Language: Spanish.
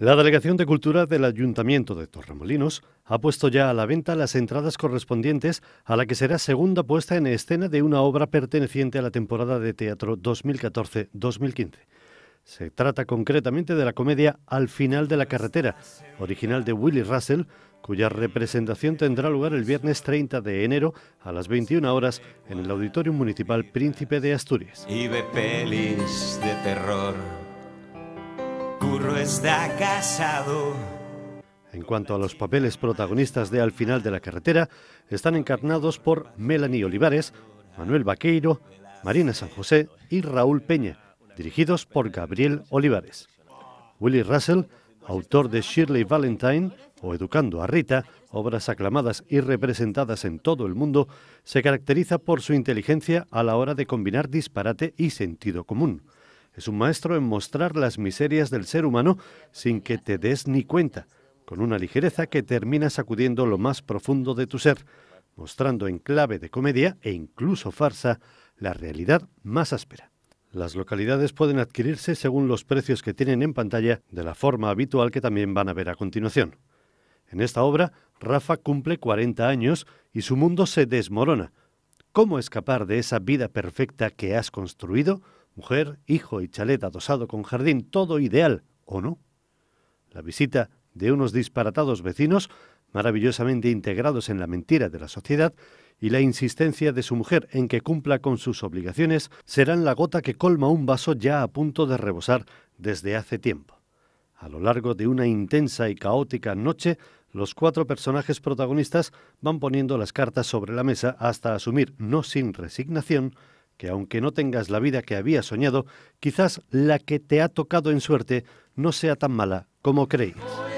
La Delegación de Cultura del Ayuntamiento de Torremolinos ha puesto ya a la venta las entradas correspondientes a la que será segunda puesta en escena de una obra perteneciente a la temporada de teatro 2014-2015. Se trata concretamente de la comedia Al final de la carretera, original de Willy Russell, cuya representación tendrá lugar el viernes 30 de enero a las 21 horas en el Auditorio Municipal Príncipe de Asturias. Y de terror está casado. En cuanto a los papeles protagonistas de Al final de la carretera, están encarnados por Melanie Olivares, Manuel Vaqueiro, Marina San José y Raúl Peña, dirigidos por Gabriel Olivares. Willie Russell, autor de Shirley Valentine o Educando a Rita, obras aclamadas y representadas en todo el mundo, se caracteriza por su inteligencia a la hora de combinar disparate y sentido común. Es un maestro en mostrar las miserias del ser humano sin que te des ni cuenta, con una ligereza que termina sacudiendo lo más profundo de tu ser, mostrando en clave de comedia e incluso farsa la realidad más áspera. Las localidades pueden adquirirse según los precios que tienen en pantalla, de la forma habitual que también van a ver a continuación. En esta obra, Rafa cumple 40 años y su mundo se desmorona. ¿Cómo escapar de esa vida perfecta que has construido? Mujer, hijo y chalet adosado con jardín, todo ideal, ¿o no? La visita de unos disparatados vecinos, maravillosamente integrados en la mentira de la sociedad, y la insistencia de su mujer en que cumpla con sus obligaciones serán la gota que colma un vaso ya a punto de rebosar desde hace tiempo. A lo largo de una intensa y caótica noche, los cuatro personajes protagonistas van poniendo las cartas sobre la mesa hasta asumir, no sin resignación, que aunque no tengas la vida que habías soñado, quizás la que te ha tocado en suerte no sea tan mala como creías.